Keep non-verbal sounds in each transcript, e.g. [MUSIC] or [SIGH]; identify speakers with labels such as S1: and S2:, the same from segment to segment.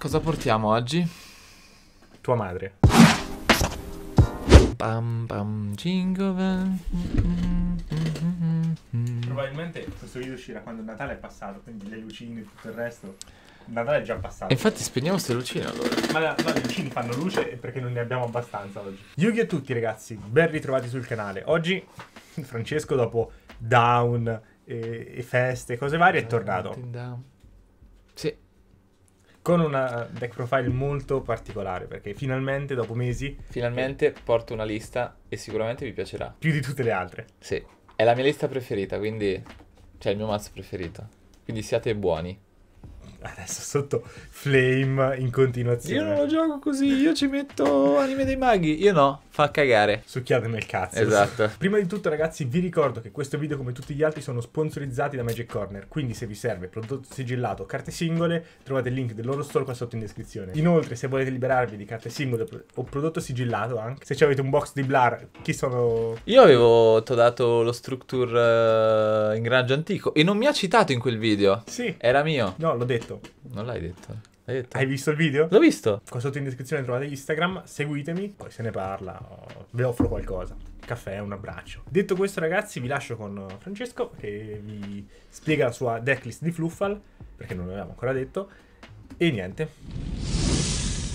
S1: Cosa portiamo oggi? Tua madre. Bam bam jingle
S2: Probabilmente questo video uscirà quando Natale è passato, quindi le lucine e tutto il resto. Natale è già passato. infatti spegniamo queste lucine allora. Ma, la, le lucine fanno luce perché non ne abbiamo abbastanza oggi. Yugi a tutti ragazzi, ben ritrovati sul canale. Oggi Francesco dopo Down e, e feste, cose varie è tornato. Down. Sì con
S1: una deck profile molto particolare perché finalmente dopo mesi finalmente porto una lista e sicuramente vi piacerà più
S2: di tutte le altre
S1: sì è la mia lista preferita quindi cioè il mio mazzo preferito quindi siate buoni
S2: adesso sotto Flame in continuazione. Io non lo
S1: gioco così, io ci metto anime dei maghi. Io no, fa
S2: cagare. Succhiatemi il cazzo. Esatto. [LAUGHS] Prima di tutto ragazzi vi ricordo che questo video come tutti gli altri sono sponsorizzati da Magic Corner, quindi se vi serve prodotto sigillato, o carte singole, trovate il link del loro store qua
S1: sotto in descrizione.
S2: Inoltre se volete liberarvi di carte singole o prodotto sigillato anche, se avete un box di Blar, chi sono...
S1: Io avevo dato lo structure uh, in grange antico e non mi ha citato in quel video. Sì. Era mio.
S2: No, l'ho detto detto.
S1: Non l'hai detto. Hai, detto. Hai visto il video? L'ho visto.
S2: Qua sotto in descrizione trovate Instagram, seguitemi, poi se ne parla, oh, ve offro qualcosa. Caffè, un abbraccio. Detto questo ragazzi vi lascio con Francesco che vi spiega la sua decklist di Fluffal, perché non l'avevamo ancora detto. E niente.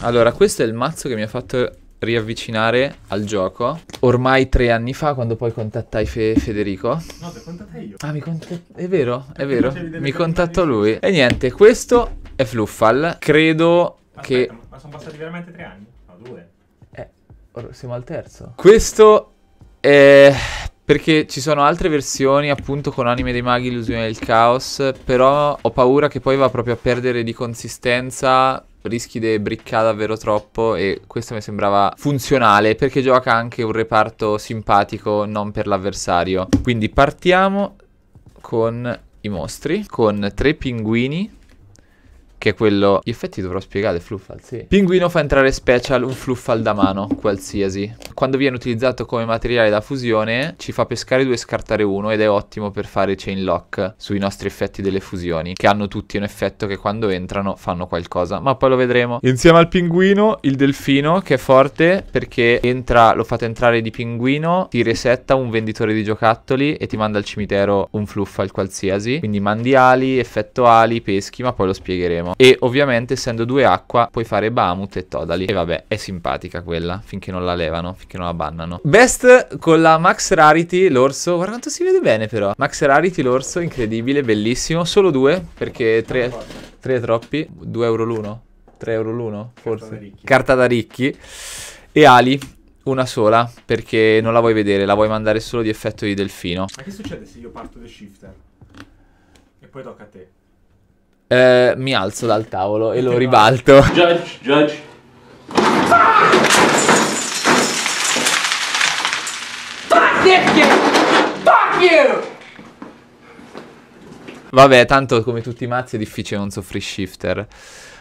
S1: Allora, questo è il mazzo che mi ha fatto riavvicinare al gioco ormai tre anni fa quando poi contattai Fe- Federico. No, ti contattai io. Ah, mi contattai. È vero, è vero. Mi contattò lui. E niente, questo è Fluffal. Credo Aspetta, che.
S2: Ma sono passati veramente tre anni? No, due. Eh,
S1: siamo al terzo. Questo è. Perché ci sono altre versioni appunto con Anime dei Maghi, Illusione del Caos, però ho paura che poi va proprio a perdere di consistenza rischi di briccare davvero troppo e questo mi sembrava funzionale perché gioca anche un reparto simpatico non per l'avversario. Quindi partiamo con i mostri, con tre pinguini che è quello... Gli effetti dovrò spiegare, fluffal, sì. Pinguino fa entrare special un fluffal da mano, qualsiasi. Quando viene utilizzato come materiale da fusione, ci fa pescare due e scartare uno ed è ottimo per fare chain lock sui nostri effetti delle fusioni, che hanno tutti un effetto che quando entrano fanno qualcosa, ma poi lo vedremo. Insieme al pinguino, il delfino, che è forte perché entra, lo fate entrare di pinguino, ti resetta un venditore di giocattoli e ti manda al cimitero un fluffal qualsiasi. Quindi mandi ali, effetto ali, peschi, ma poi lo spiegheremo vedremo. E ovviamente essendo due acqua puoi fare Bamut e Todali. E vabbè, è simpatica quella, finché non la levano, finché non la bannano. Best con la Max Rarity, l'orso. Guarda quanto si vede bene però. Max Rarity, l'orso, incredibile, bellissimo. Solo due, perché tre, tre è troppi. Due euro l'uno. 3 euro l'uno, forse. Carta da ricchi. E Ali, una sola, perché non la vuoi vedere, la vuoi mandare solo di effetto di delfino.
S2: Ma che succede se io parto da shifter? E poi tocca a te
S1: eh, mi alzo dal tavolo e lo ribalto. Judge, judge.
S2: Fuck this kid! Fuck you!
S1: Vabbè, tanto come tutti i mazzi è difficile non soffrire shifter.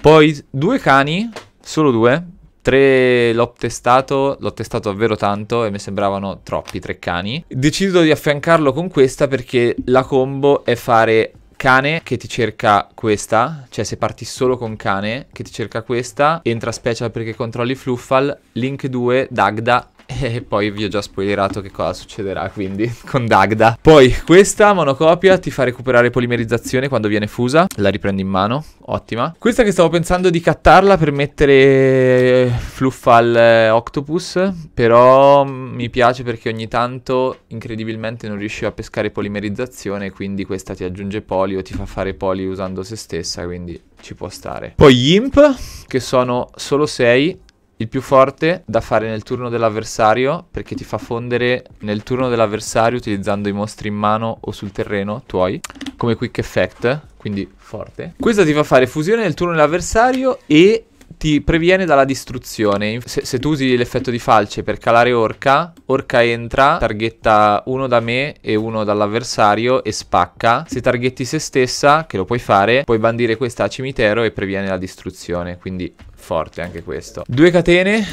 S1: Poi due cani, solo due. Tre l'ho testato, l'ho testato davvero tanto e mi sembravano troppi tre cani. Decido di affiancarlo con questa perché la combo è fare cane che ti cerca questa, cioè se parti solo con cane che ti cerca questa, entra special perché controlli Fluffal, Link 2, Dagda [LAUGHS] E poi vi ho già spoilerato che cosa succederà quindi [LAUGHS] con Dagda. Poi questa monocopia ti fa recuperare polimerizzazione quando viene fusa. La riprendo in mano, ottima. Questa che stavo pensando di cattarla per mettere eh, fluff al eh, octopus. Però mi piace perché ogni tanto incredibilmente non riesci a pescare polimerizzazione. Quindi questa ti aggiunge poli o ti fa fare poli usando se stessa. Quindi ci può stare. Poi gli imp che sono solo 6 il più forte da fare nel turno dell'avversario perché ti fa fondere nel turno dell'avversario utilizzando i mostri in mano o sul terreno tuoi come quick effect, quindi forte. Questa ti fa fare fusione nel turno dell'avversario e ti previene dalla distruzione. Se, se, tu usi l'effetto di falce per calare orca, orca entra, targhetta uno da me e uno dall'avversario e spacca. Se targhetti se stessa, che lo puoi fare, puoi bandire questa a cimitero e previene la distruzione. Quindi Forte anche questo. Due catene.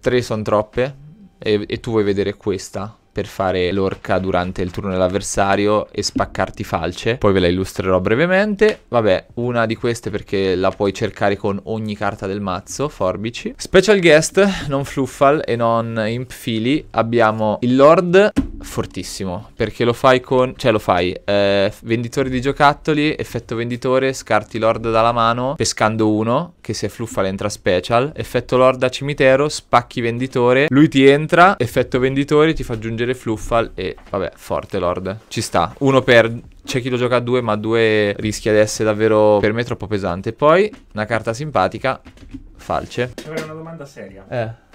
S1: Tre sono troppe. E, e tu vuoi vedere questa? per fare l'orca durante il turno dell'avversario e spaccarti falce. Poi ve la illustrerò brevemente. Vabbè, una di queste perché la puoi cercare con ogni carta del mazzo, forbici. Special guest, non fluffal e non impfili, abbiamo il lord fortissimo perché lo fai con cioè lo fai eh, venditore di giocattoli effetto venditore scarti lord dalla mano pescando uno che se fluffa l'entra special effetto lord a cimitero spacchi venditore lui ti entra effetto venditore ti fa aggiungere fluffal e vabbè forte lord ci sta uno per c'è chi lo gioca a due, ma a due rischia di essere davvero per me troppo pesante. Poi una carta simpatica, falce.
S2: Ora una domanda seria. Eh.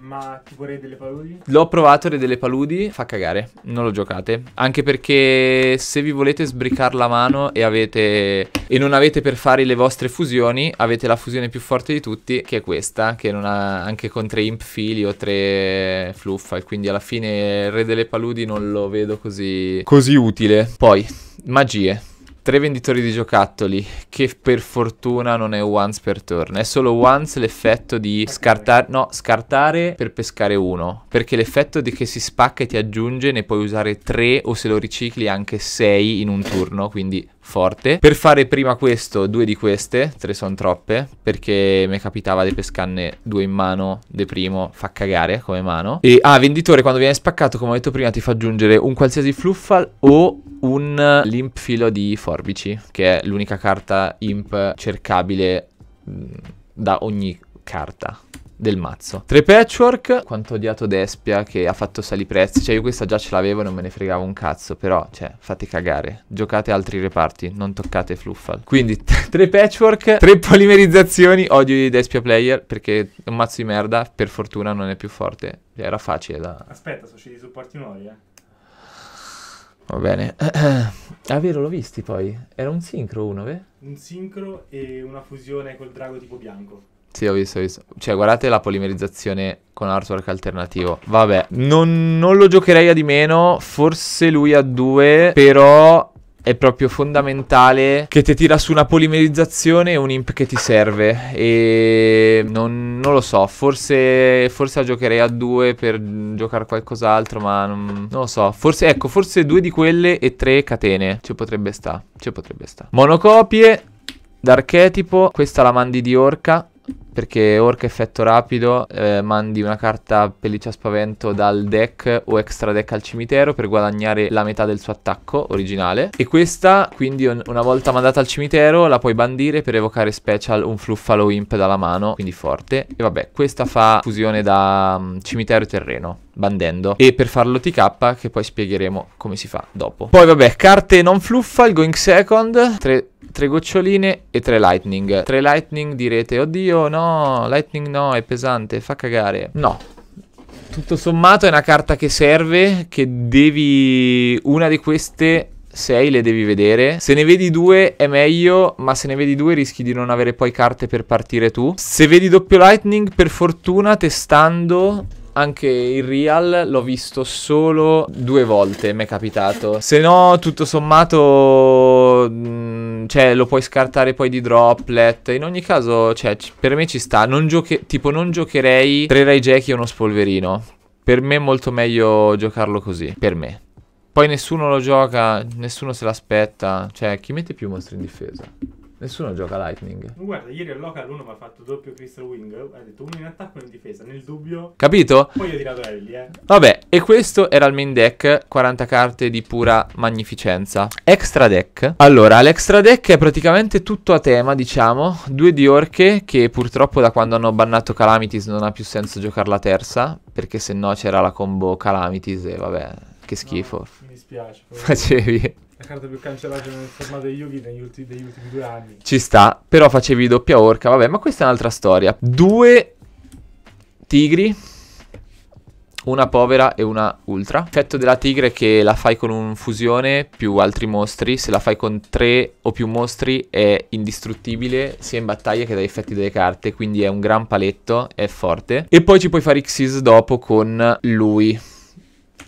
S2: Ma tipo
S1: Re delle Paludi? L'ho provato Re delle Paludi, fa cagare, non lo giocate. Anche perché se vi volete sbricare la mano e, avete... e non avete per fare le vostre fusioni, avete la fusione più forte di tutti, che è questa, che non ha anche con tre imp fili o tre fluffal. Quindi alla fine Re delle Paludi non lo vedo così, così utile. Poi, magie tre venditori di giocattoli che per fortuna non è once per turn è solo once l'effetto di scartare no scartare per pescare uno perché l'effetto di che si spacca e ti aggiunge ne puoi usare tre o se lo ricicli anche sei in un turno quindi forte. Per fare prima questo, due di queste, tre sono troppe, perché mi capitava di pescarne due in mano, de primo, fa cagare come mano. E, ah, venditore, quando viene spaccato, come ho detto prima, ti fa aggiungere un qualsiasi fluffal o un limp filo di forbici, che è l'unica carta imp cercabile mm, da ogni carta del mazzo. 3 patchwork, quanto odiato Despia che ha fatto sali prezzi, cioè io questa già ce l'avevo e non me ne fregavo un cazzo, però cioè fate cagare, giocate altri reparti, non toccate Fluffal. Quindi 3 [LAUGHS] patchwork, 3 polimerizzazioni, odio i Despia player perché è un mazzo di merda, per fortuna non è più forte, cioè, era facile da...
S2: Aspetta, sono usciti i supporti nuovi eh.
S1: Va bene. È [CLEARS THROAT] ah, vero, l'ho visti poi. Era un sincro uno, beh?
S2: Un sincro e una fusione col drago tipo
S1: bianco. Sì, ho visto, ho visto. Cioè, guardate la polimerizzazione con artwork alternativo. Vabbè, non, non lo giocherei a di meno. Forse lui a due, però è proprio fondamentale che ti tira su una polimerizzazione e un imp che ti serve. E non, non lo so, forse, forse la giocherei a due per giocare qualcos'altro, ma non, non, lo so. Forse, ecco, forse due di quelle e tre catene. Ci potrebbe sta, ci potrebbe sta. Monocopie d'archetipo, questa la mandi di orca perché orca effetto rapido eh, mandi una carta pelliccia spavento dal deck o extra deck al cimitero per guadagnare la metà del suo attacco originale e questa quindi un una volta mandata al cimitero la puoi bandire per evocare special un fluffalo imp dalla mano quindi forte e vabbè questa fa fusione da um, cimitero e terreno bandendo e per farlo TK che poi spiegheremo come si fa dopo poi vabbè carte non fluffa il going second 3 tre goccioline e tre lightning. Tre lightning direte, oddio no, lightning no, è pesante, fa cagare. No, tutto sommato è una carta che serve, che devi... Una di queste Sei le devi vedere. Se ne vedi due è meglio, ma se ne vedi due rischi di non avere poi carte per partire tu. Se vedi doppio lightning, per fortuna testando anche il real l'ho visto solo due volte, mi è capitato. Se no, tutto sommato mm, Mm, cioè, lo puoi scartare poi di droplet. In ogni caso, cioè, per me ci sta. Non gioche- tipo, non giocherei tre Rai Jack e uno spolverino. Per me è molto meglio giocarlo così. Per me. Poi nessuno lo gioca, nessuno se l'aspetta. Cioè, chi mette più mostri in difesa? Nessuno gioca Lightning.
S2: Guarda, ieri a Local uno mi ha fatto doppio Crystal Wing. Ha detto uno in attacco e uno in difesa. Nel dubbio. Capito? Poi io ho
S1: tirato Ellie, eh. Vabbè, e questo era il main deck, 40 carte di pura magnificenza. Extra deck. Allora, l'extra deck è praticamente tutto a tema, diciamo. Due di orche, che purtroppo da quando hanno bannato Calamities non ha più senso giocare la terza, perché se no c'era la combo Calamities e vabbè, che schifo. No, mi dispiace. Facevi.
S2: La carta più cancellata nel formato degli Yugi negli ultimi, degli ultimi due anni.
S1: Ci sta, però facevi doppia orca, vabbè, ma questa è un'altra storia. Due tigri una povera e una ultra. Effetto della tigre è che la fai con un fusione più altri mostri, se la fai con tre o più mostri è indistruttibile sia in battaglia che dagli effetti delle carte, quindi è un gran paletto, è forte. E poi ci puoi fare Xyz dopo con lui.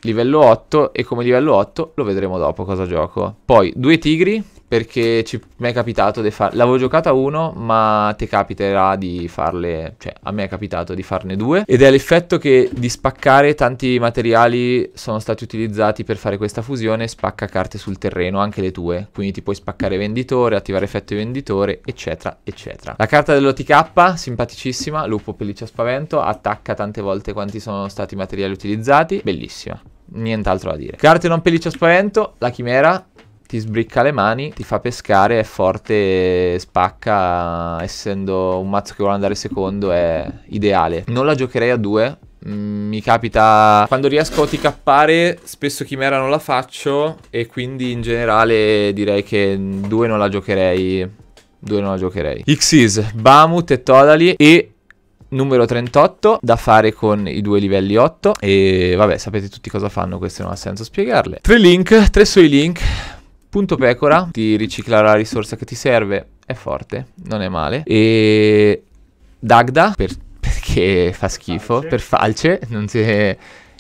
S1: Livello 8 e come livello 8 lo vedremo dopo cosa gioco. Poi due tigri perché ci, mi è capitato di fare... L'avevo giocata uno, ma ti capiterà di farle... Cioè, a me è capitato di farne due. Ed è l'effetto che di spaccare tanti materiali sono stati utilizzati per fare questa fusione, spacca carte sul terreno, anche le tue. Quindi ti puoi spaccare venditore, attivare effetto venditore, eccetera, eccetera. La carta dell'OTK, simpaticissima, lupo pelliccia spavento, attacca tante volte quanti sono stati i materiali utilizzati. Bellissima nient'altro da dire. Carte non pelliccia spavento, la chimera, ti sbricca le mani, ti fa pescare, è forte, spacca, essendo un mazzo che vuole andare secondo è ideale. Non la giocherei a due, mm, mi capita quando riesco a TKare spesso chimera non la faccio e quindi in generale direi che due non la giocherei due non la giocherei Xis, Bamut e Todali e numero 38 da fare con i due livelli 8 e vabbè sapete tutti cosa fanno queste non ha senso spiegarle tre link tre suoi link Punto pecora, ti ricicla la risorsa che ti serve, è forte, non è male. E Dagda, per, [LAUGHS] perché fa schifo, falce. per falce, non si... È...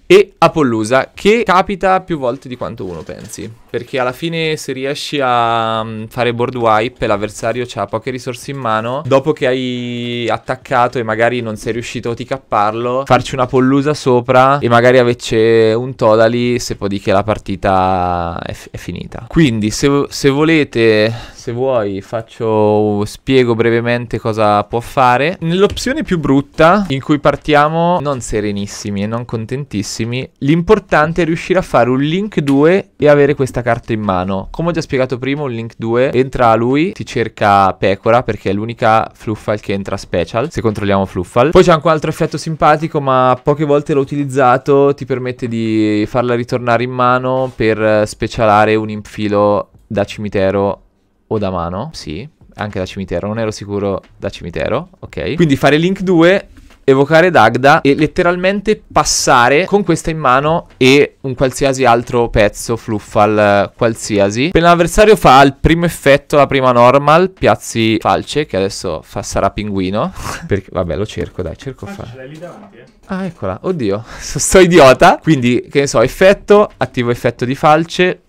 S1: E Apollusa, che capita più volte di quanto uno pensi perché alla fine se riesci a mm, fare board wipe e l'avversario ha poche risorse in mano, dopo che hai attaccato e magari non sei riuscito a OTKarlo, farci una pollusa sopra e magari avesse un Todali, se può di che la partita è, è finita. Quindi se, se, volete, se vuoi, faccio, spiego brevemente cosa può fare. Nell'opzione più brutta, in cui partiamo non serenissimi e non contentissimi, l'importante è riuscire a fare un link 2 e avere questa carta in mano. Come ho già spiegato prima, un Link 2 entra a lui, ti cerca Pecora perché è l'unica Fluffal che entra special, se controlliamo Fluffal. Poi c'è anche un altro effetto simpatico, ma poche volte l'ho utilizzato, ti permette di farla ritornare in mano per specialare un infilo da cimitero o da mano, sì, anche da cimitero, non ero sicuro da cimitero, ok? Quindi fare Link 2 evocare Dagda e letteralmente passare con questa in mano e un qualsiasi altro pezzo, fluffal eh, qualsiasi. Per l'avversario fa il primo effetto, la prima normal, piazzi falce, che adesso fa, sarà pinguino. [LAUGHS] Perché, vabbè, lo cerco, dai, cerco fa. Eh? Ah, eccola. Oddio, [LAUGHS] sto idiota. Quindi, che ne so, effetto, attivo effetto di falce,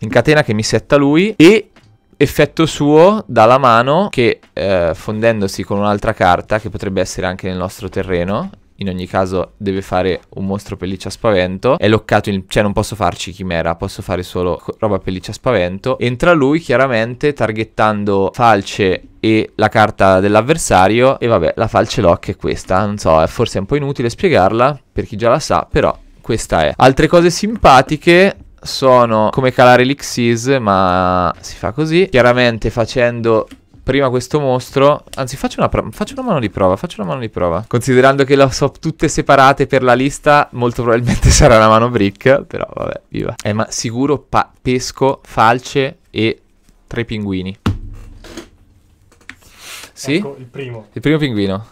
S1: in catena che mi setta lui e effetto suo dalla mano che eh, fondendosi con un'altra carta che potrebbe essere anche nel nostro terreno in ogni caso deve fare un mostro pelliccia spavento. È loccato in... cioè non posso farci chimera, posso fare solo roba pelliccia spavento. Entra lui chiaramente targettando falce e la carta dell'avversario e vabbè, la falce lock è questa. Non so, forse è un po' inutile spiegarla per chi già la sa, però questa è. Altre cose simpatiche sono come calare l'Ixis, ma si fa così. Chiaramente facendo prima questo mostro Anzi faccio una, faccio una, mano di prova Faccio una mano di prova Considerando che le ho tutte separate per la lista Molto probabilmente [LAUGHS] sarà una mano brick Però vabbè viva Eh ma sicuro pesco falce e tre pinguini Sì? Ecco il primo Il primo pinguino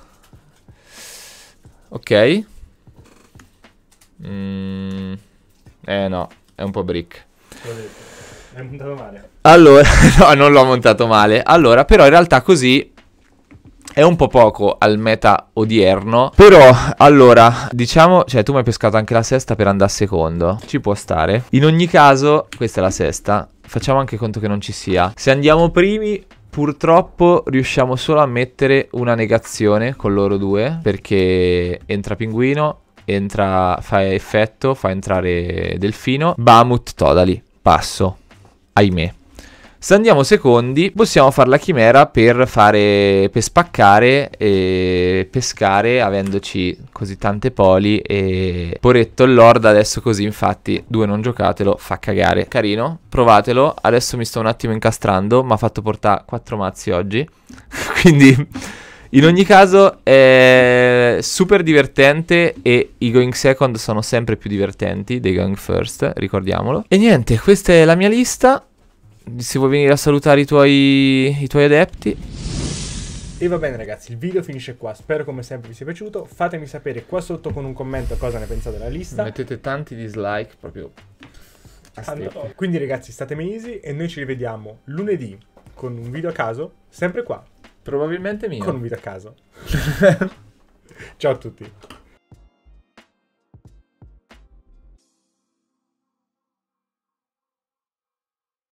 S1: Ok mm. Eh no è un po' brick. L'hai montato male. Allora, [LAUGHS] no, non l'ho montato male. Allora, però in realtà così è un po' poco al meta odierno. Però, allora, diciamo, cioè tu mi hai pescato anche la sesta per andare a secondo. Ci può stare. In ogni caso, questa è la sesta. Facciamo anche conto che non ci sia. Se andiamo primi, Purtroppo riusciamo solo a mettere una negazione con loro due perché entra Pinguino entra, fa effetto, fa entrare Delfino, Bamut Todali, passo, ahimè. Se andiamo secondi, possiamo fare la chimera per fare per spaccare e pescare avendoci così tante poli e Poretto il Lord adesso così infatti due non giocatelo fa cagare. Carino, provatelo. Adesso mi sto un attimo incastrando, mi ha fatto portare quattro mazzi oggi. [LAUGHS] Quindi in ogni caso è super divertente e i going second sono sempre più divertenti dei going first, ricordiamolo. E niente, questa è la mia lista. Se vuoi venire a salutare i tuoi, i tuoi adepti. E va
S2: bene ragazzi, il video finisce qua, spero come sempre vi sia piaciuto, fatemi sapere qua sotto con un commento cosa ne pensate
S1: della lista. Mettete tanti dislike proprio.
S2: Quindi ragazzi statemi easy e noi ci rivediamo lunedì con un video a caso, sempre qua Probabilmente mio. Con un video a caso. [LAUGHS] Ciao a tutti.